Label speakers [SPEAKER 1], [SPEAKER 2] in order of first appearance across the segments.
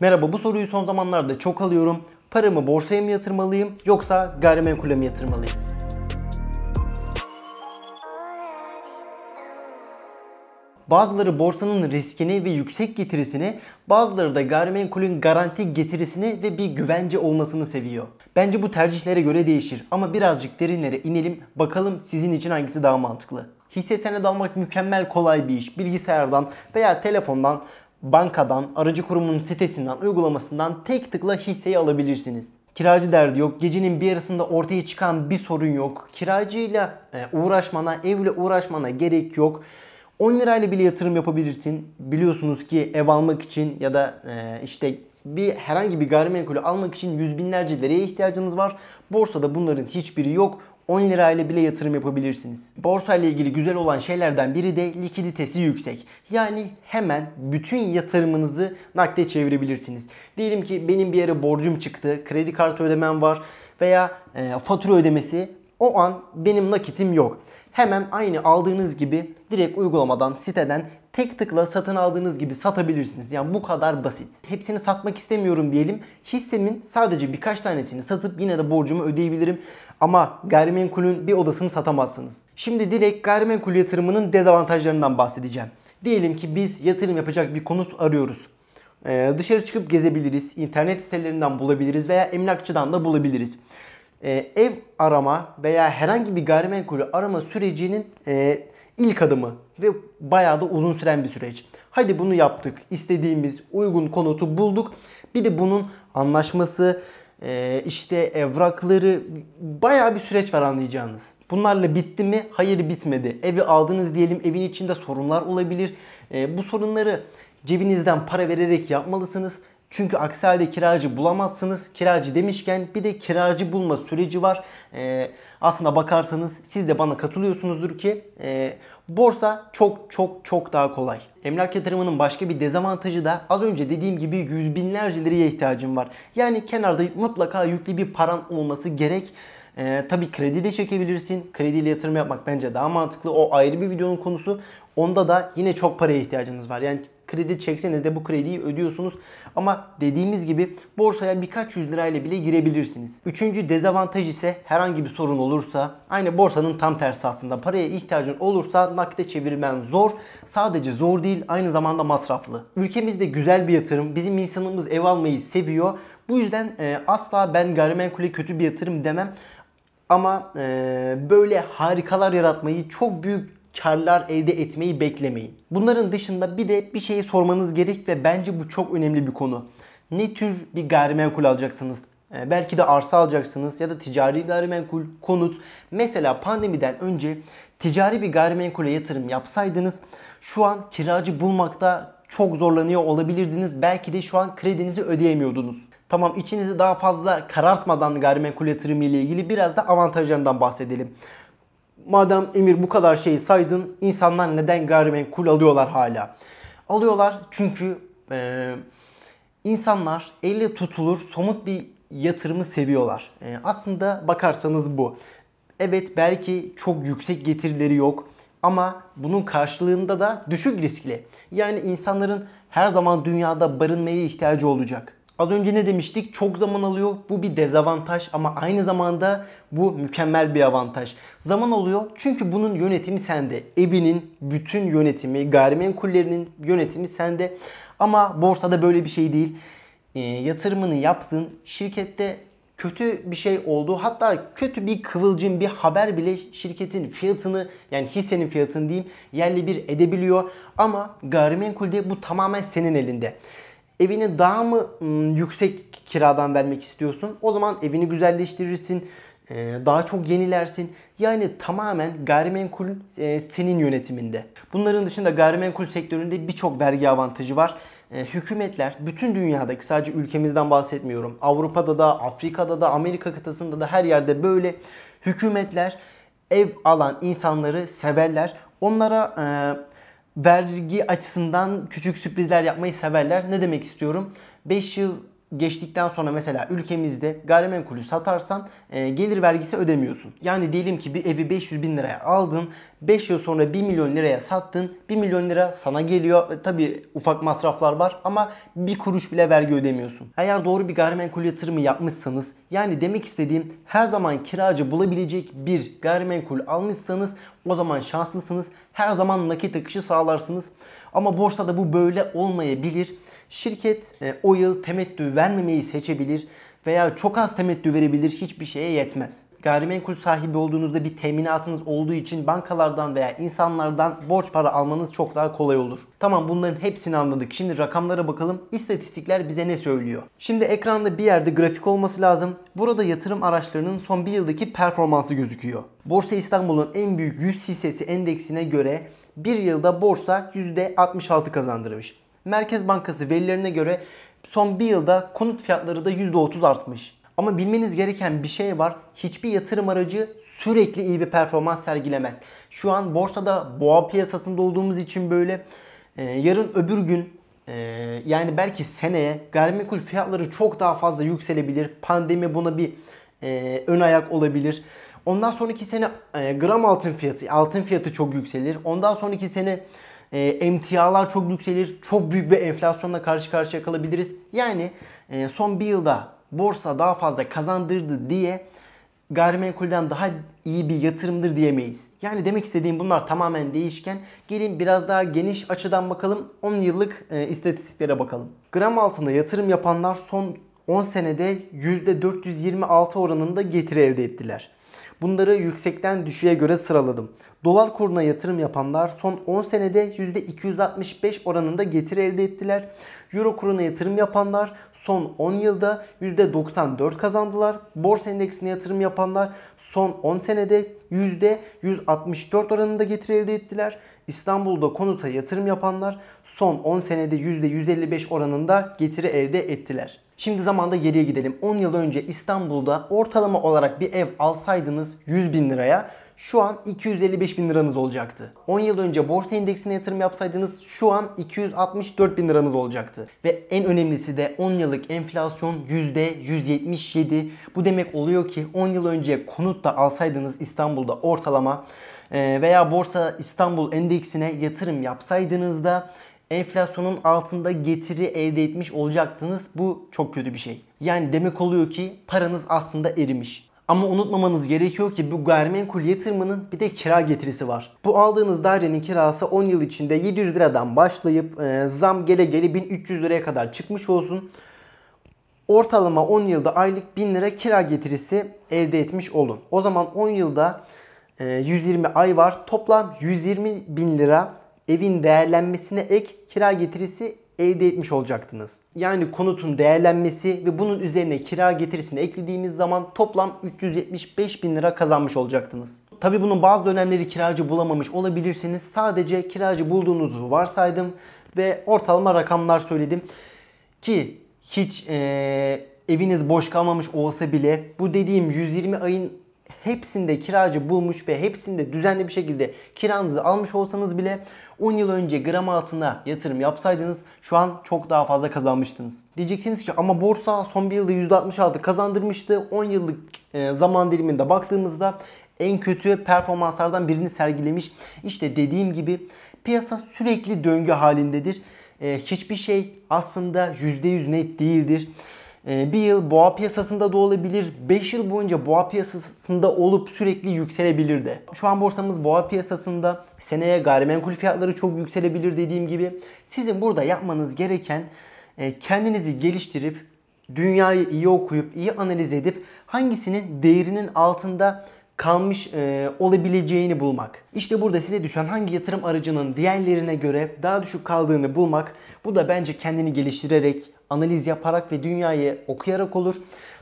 [SPEAKER 1] Merhaba bu soruyu son zamanlarda çok alıyorum. Paramı borsaya mı yatırmalıyım yoksa gayrimenkule mi yatırmalıyım? Bazıları borsanın riskini ve yüksek getirisini, bazıları da gayrimenkulün garanti getirisini ve bir güvence olmasını seviyor. Bence bu tercihlere göre değişir ama birazcık derinlere inelim bakalım sizin için hangisi daha mantıklı. Hisse senedi almak mükemmel kolay bir iş. Bilgisayardan veya telefondan bankadan, aracı kurumunun sitesinden, uygulamasından tek tıkla hisseyi alabilirsiniz. Kiracı derdi yok. Gecenin bir arasında ortaya çıkan bir sorun yok. Kiracıyla e, uğraşmana, evle uğraşmana gerek yok. 10 lirayla bile yatırım yapabilirsin. Biliyorsunuz ki ev almak için ya da e, işte bir herhangi bir gayrimenkulü almak için yüz binlerce liraya ihtiyacınız var. Borsada bunların hiçbiri yok. 10 lirayla bile yatırım yapabilirsiniz. Borsa ile ilgili güzel olan şeylerden biri de likiditesi yüksek. Yani hemen bütün yatırımınızı nakde çevirebilirsiniz. Diyelim ki benim bir yere borcum çıktı, kredi kartı ödemem var veya e, fatura ödemesi o an benim nakitim yok hemen aynı aldığınız gibi direkt uygulamadan siteden tek tıkla satın aldığınız gibi satabilirsiniz. Yani bu kadar basit. Hepsini satmak istemiyorum diyelim. Hissemin sadece birkaç tanesini satıp yine de borcumu ödeyebilirim. Ama gayrimenkulün bir odasını satamazsınız. Şimdi direkt gayrimenkul yatırımının dezavantajlarından bahsedeceğim. Diyelim ki biz yatırım yapacak bir konut arıyoruz. Ee, dışarı çıkıp gezebiliriz, internet sitelerinden bulabiliriz veya emlakçıdan da bulabiliriz. E, ev arama veya herhangi bir gayrimenkulü arama sürecinin e, ilk adımı ve bayağı da uzun süren bir süreç. Hadi bunu yaptık. İstediğimiz uygun konutu bulduk. Bir de bunun anlaşması, e, işte evrakları bayağı bir süreç var anlayacağınız. Bunlarla bitti mi? Hayır bitmedi. Evi aldınız diyelim evin içinde sorunlar olabilir. bu sorunları cebinizden para vererek yapmalısınız. Çünkü aksi halde kiracı bulamazsınız. Kiracı demişken bir de kiracı bulma süreci var. Ee, aslında bakarsanız siz de bana katılıyorsunuzdur ki e, borsa çok çok çok daha kolay. Emlak yatırımının başka bir dezavantajı da az önce dediğim gibi yüz binlerce liraya ihtiyacım var. Yani kenarda mutlaka yüklü bir paran olması gerek. Ee, tabii kredi de çekebilirsin. Krediyle yatırım yapmak bence daha mantıklı. O ayrı bir videonun konusu. Onda da yine çok paraya ihtiyacınız var. Yani kredi çekseniz de bu krediyi ödüyorsunuz. Ama dediğimiz gibi borsaya birkaç yüz lirayla bile girebilirsiniz. Üçüncü dezavantaj ise herhangi bir sorun olursa aynı borsanın tam tersi aslında. Paraya ihtiyacın olursa nakde çevirmen zor. Sadece zor değil aynı zamanda masraflı. Ülkemizde güzel bir yatırım. Bizim insanımız ev almayı seviyor. Bu yüzden e, asla ben gayrimenkule kötü bir yatırım demem. Ama e, böyle harikalar yaratmayı, çok büyük karlar elde etmeyi beklemeyin. Bunların dışında bir de bir şeyi sormanız gerek ve bence bu çok önemli bir konu. Ne tür bir gayrimenkul alacaksınız? Ee, belki de arsa alacaksınız ya da ticari gayrimenkul, konut. Mesela pandemiden önce ticari bir gayrimenkule yatırım yapsaydınız şu an kiracı bulmakta çok zorlanıyor olabilirdiniz. Belki de şu an kredinizi ödeyemiyordunuz. Tamam içinizi daha fazla karartmadan gayrimenkul yatırımı ile ilgili biraz da avantajlarından bahsedelim madem Emir bu kadar şeyi saydın insanlar neden gayrimenkul alıyorlar hala? Alıyorlar çünkü e, insanlar elle tutulur somut bir yatırımı seviyorlar. E, aslında bakarsanız bu. Evet belki çok yüksek getirileri yok ama bunun karşılığında da düşük riskli. Yani insanların her zaman dünyada barınmaya ihtiyacı olacak. Az önce ne demiştik? Çok zaman alıyor. Bu bir dezavantaj ama aynı zamanda bu mükemmel bir avantaj. Zaman alıyor çünkü bunun yönetimi sende. Evinin bütün yönetimi, gayrimenkullerinin yönetimi sende. Ama borsada böyle bir şey değil. E, yatırımını yaptın. Şirkette kötü bir şey oldu. Hatta kötü bir kıvılcım bir haber bile şirketin fiyatını yani hissenin fiyatını diyeyim yerli bir edebiliyor. Ama gayrimenkulde bu tamamen senin elinde. Evini daha mı yüksek kiradan vermek istiyorsun? O zaman evini güzelleştirirsin, daha çok yenilersin. Yani tamamen gayrimenkul senin yönetiminde. Bunların dışında gayrimenkul sektöründe birçok vergi avantajı var. Hükümetler bütün dünyadaki sadece ülkemizden bahsetmiyorum. Avrupa'da da, Afrika'da da, Amerika kıtasında da her yerde böyle hükümetler ev alan insanları severler. Onlara e, vergi açısından küçük sürprizler yapmayı severler. Ne demek istiyorum? 5 yıl geçtikten sonra mesela ülkemizde gayrimenkulü satarsan e, gelir vergisi ödemiyorsun. Yani diyelim ki bir evi 500 bin liraya aldın, 5 yıl sonra 1 milyon liraya sattın, 1 milyon lira sana geliyor. E, Tabi ufak masraflar var ama bir kuruş bile vergi ödemiyorsun. Eğer doğru bir gayrimenkul yatırımı yapmışsanız yani demek istediğim her zaman kiracı bulabilecek bir gayrimenkul almışsanız o zaman şanslısınız. Her zaman nakit akışı sağlarsınız. Ama borsada bu böyle olmayabilir. Şirket e, o yıl temettü vermemeyi seçebilir veya çok az temettü verebilir hiçbir şeye yetmez. Gayrimenkul sahibi olduğunuzda bir teminatınız olduğu için bankalardan veya insanlardan borç para almanız çok daha kolay olur. Tamam bunların hepsini anladık. Şimdi rakamlara bakalım. İstatistikler bize ne söylüyor? Şimdi ekranda bir yerde grafik olması lazım. Burada yatırım araçlarının son bir yıldaki performansı gözüküyor. Borsa İstanbul'un en büyük 100 hissesi endeksine göre bir yılda borsa %66 kazandırmış. Merkez Bankası verilerine göre son bir yılda konut fiyatları da %30 artmış. Ama bilmeniz gereken bir şey var. Hiçbir yatırım aracı sürekli iyi bir performans sergilemez. Şu an borsada boğa piyasasında olduğumuz için böyle e, yarın öbür gün e, yani belki seneye gayrimenkul fiyatları çok daha fazla yükselebilir. Pandemi buna bir e, ön ayak olabilir. Ondan sonraki sene e, gram altın fiyatı, altın fiyatı çok yükselir. Ondan sonraki sene e, emtialar çok yükselir. Çok büyük bir enflasyonla karşı karşıya kalabiliriz. Yani e, son bir yılda borsa daha fazla kazandırdı diye gayrimenkulden daha iyi bir yatırımdır diyemeyiz. Yani demek istediğim bunlar tamamen değişken. Gelin biraz daha geniş açıdan bakalım. 10 yıllık e, istatistiklere bakalım. Gram altında yatırım yapanlar son 10 senede %426 oranında getiri elde ettiler. Bunları yüksekten düşüğe göre sıraladım. Dolar kuruna yatırım yapanlar son 10 senede %265 oranında getiri elde ettiler. Euro kuruna yatırım yapanlar son 10 yılda %94 kazandılar. Borsa endeksine yatırım yapanlar son 10 senede %164 oranında getiri elde ettiler. İstanbul'da konuta yatırım yapanlar son 10 senede %155 oranında getiri elde ettiler. Şimdi zamanda geriye gidelim. 10 yıl önce İstanbul'da ortalama olarak bir ev alsaydınız 100 bin liraya şu an 255 bin liranız olacaktı. 10 yıl önce borsa endeksine yatırım yapsaydınız şu an 264 bin liranız olacaktı. Ve en önemlisi de 10 yıllık enflasyon %177. Bu demek oluyor ki 10 yıl önce konut da alsaydınız İstanbul'da ortalama veya borsa İstanbul endeksine yatırım yapsaydınız da enflasyonun altında getiri elde etmiş olacaktınız. Bu çok kötü bir şey. Yani demek oluyor ki paranız aslında erimiş. Ama unutmamanız gerekiyor ki bu gayrimenkul yatırımının bir de kira getirisi var. Bu aldığınız dairenin kirası 10 yıl içinde 700 liradan başlayıp e, zam gele gele 1300 liraya kadar çıkmış olsun. Ortalama 10 yılda aylık 1000 lira kira getirisi elde etmiş olun. O zaman 10 yılda e, 120 ay var. Toplam 120 bin lira evin değerlenmesine ek kira getirisi elde etmiş olacaktınız. Yani konutun değerlenmesi ve bunun üzerine kira getirisini eklediğimiz zaman toplam 375 bin lira kazanmış olacaktınız. Tabi bunun bazı dönemleri kiracı bulamamış olabilirsiniz. Sadece kiracı bulduğunuzu varsaydım ve ortalama rakamlar söyledim. Ki hiç e, eviniz boş kalmamış olsa bile bu dediğim 120 ayın hepsinde kiracı bulmuş ve hepsinde düzenli bir şekilde kiranızı almış olsanız bile 10 yıl önce gram altına yatırım yapsaydınız şu an çok daha fazla kazanmıştınız. Diyeceksiniz ki ama borsa son bir yılda %66 kazandırmıştı. 10 yıllık e, zaman diliminde baktığımızda en kötü performanslardan birini sergilemiş. İşte dediğim gibi piyasa sürekli döngü halindedir. E, hiçbir şey aslında %100 net değildir. Ee, bir yıl boğa piyasasında da olabilir, 5 yıl boyunca boğa piyasasında olup sürekli yükselebilir de. Şu an borsamız boğa piyasasında seneye gayrimenkul fiyatları çok yükselebilir dediğim gibi. Sizin burada yapmanız gereken e, kendinizi geliştirip dünyayı iyi okuyup iyi analiz edip hangisinin değerinin altında kalmış e, olabileceğini bulmak. İşte burada size düşen hangi yatırım aracının diğerlerine göre daha düşük kaldığını bulmak. Bu da bence kendini geliştirerek analiz yaparak ve dünyayı okuyarak olur.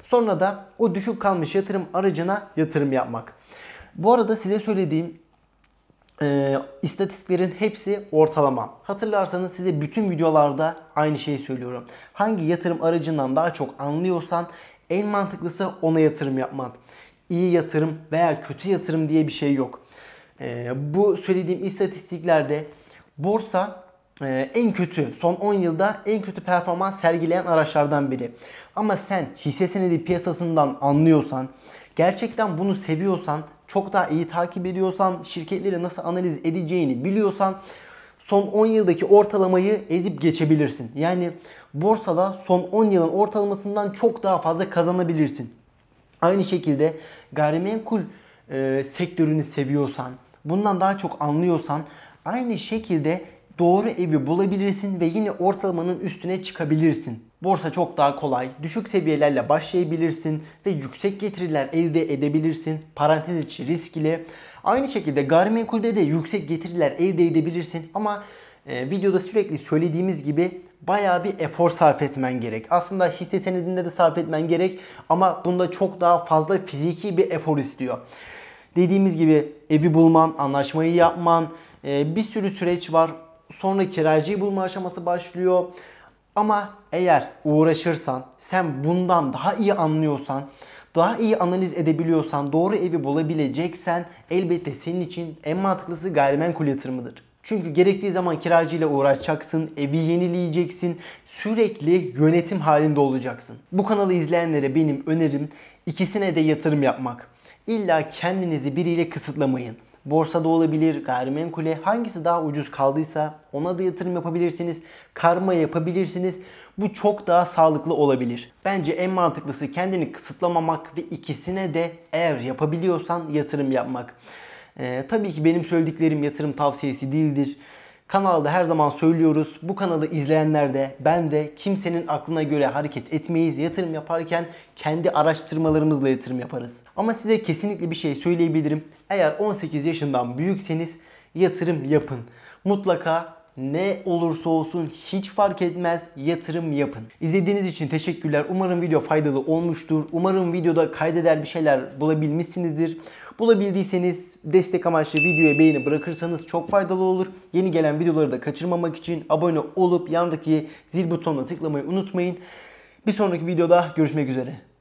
[SPEAKER 1] Sonra da o düşük kalmış yatırım aracına yatırım yapmak. Bu arada size söylediğim e, istatistiklerin hepsi ortalama. Hatırlarsanız size bütün videolarda aynı şeyi söylüyorum. Hangi yatırım aracından daha çok anlıyorsan en mantıklısı ona yatırım yapman. İyi yatırım veya kötü yatırım diye bir şey yok. E, bu söylediğim istatistiklerde borsa ee, en kötü son 10 yılda en kötü performans sergileyen araçlardan biri. Ama sen hisse senedi piyasasından anlıyorsan, gerçekten bunu seviyorsan, çok daha iyi takip ediyorsan, şirketleri nasıl analiz edeceğini biliyorsan son 10 yıldaki ortalamayı ezip geçebilirsin. Yani borsada son 10 yılın ortalamasından çok daha fazla kazanabilirsin. Aynı şekilde gayrimenkul e, sektörünü seviyorsan, bundan daha çok anlıyorsan aynı şekilde doğru evi bulabilirsin ve yine ortalamanın üstüne çıkabilirsin. Borsa çok daha kolay. Düşük seviyelerle başlayabilirsin ve yüksek getiriler elde edebilirsin. Parantez içi riskli). Aynı şekilde gayrimenkulde de yüksek getiriler elde edebilirsin ama e, videoda sürekli söylediğimiz gibi bayağı bir efor sarf etmen gerek. Aslında hisse senedinde de sarf etmen gerek ama bunda çok daha fazla fiziki bir efor istiyor. Dediğimiz gibi evi bulman, anlaşmayı yapman, e, bir sürü süreç var. Sonra kiracıyı bulma aşaması başlıyor. Ama eğer uğraşırsan, sen bundan daha iyi anlıyorsan, daha iyi analiz edebiliyorsan, doğru evi bulabileceksen elbette senin için en mantıklısı gayrimenkul yatırımıdır. Çünkü gerektiği zaman kiracıyla uğraşacaksın, evi yenileyeceksin, sürekli yönetim halinde olacaksın. Bu kanalı izleyenlere benim önerim ikisine de yatırım yapmak. İlla kendinizi biriyle kısıtlamayın borsada olabilir, gayrimenkule hangisi daha ucuz kaldıysa ona da yatırım yapabilirsiniz, karma yapabilirsiniz. Bu çok daha sağlıklı olabilir. Bence en mantıklısı kendini kısıtlamamak ve ikisine de eğer yapabiliyorsan yatırım yapmak. Ee, tabii ki benim söylediklerim yatırım tavsiyesi değildir. Kanalda her zaman söylüyoruz. Bu kanalı izleyenler de ben de kimsenin aklına göre hareket etmeyiz. Yatırım yaparken kendi araştırmalarımızla yatırım yaparız. Ama size kesinlikle bir şey söyleyebilirim. Eğer 18 yaşından büyükseniz yatırım yapın. Mutlaka ne olursa olsun hiç fark etmez yatırım yapın. İzlediğiniz için teşekkürler. Umarım video faydalı olmuştur. Umarım videoda kaydeder bir şeyler bulabilmişsinizdir. Bulabildiyseniz destek amaçlı videoya beğeni bırakırsanız çok faydalı olur. Yeni gelen videoları da kaçırmamak için abone olup yandaki zil butonuna tıklamayı unutmayın. Bir sonraki videoda görüşmek üzere.